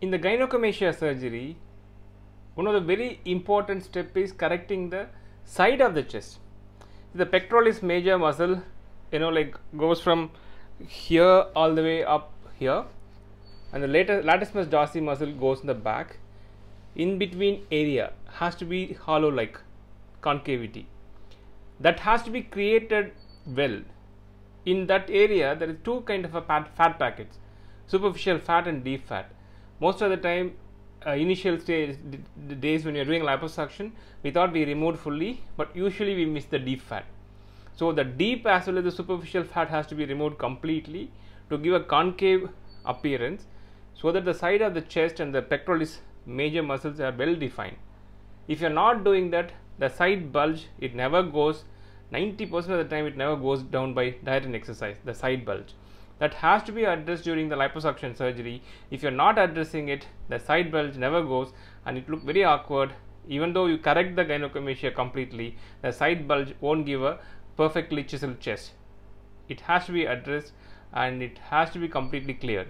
in the gynecomastia surgery, one of the very important step is correcting the side of the chest. The pectoralis major muscle, you know, like goes from here all the way up here, and the later latissimus dorsi muscle goes in the back. In between area has to be hollow like concavity. That has to be created well. In that area, there is two kind of a fat, fat packets: superficial fat and deep fat most of the time uh, initial stage the days when you're doing liposuction we thought we removed fully but usually we miss the deep fat so the deep as well as the superficial fat has to be removed completely to give a concave appearance so that the side of the chest and the pectoralis major muscles are well defined if you're not doing that the side bulge it never goes 90% of the time it never goes down by diet and exercise the side bulge that has to be addressed during the liposuction surgery. If you're not addressing it, the side bulge never goes and it look very awkward. Even though you correct the gynecomastia completely, the side bulge won't give a perfectly chiseled chest. It has to be addressed and it has to be completely cleared.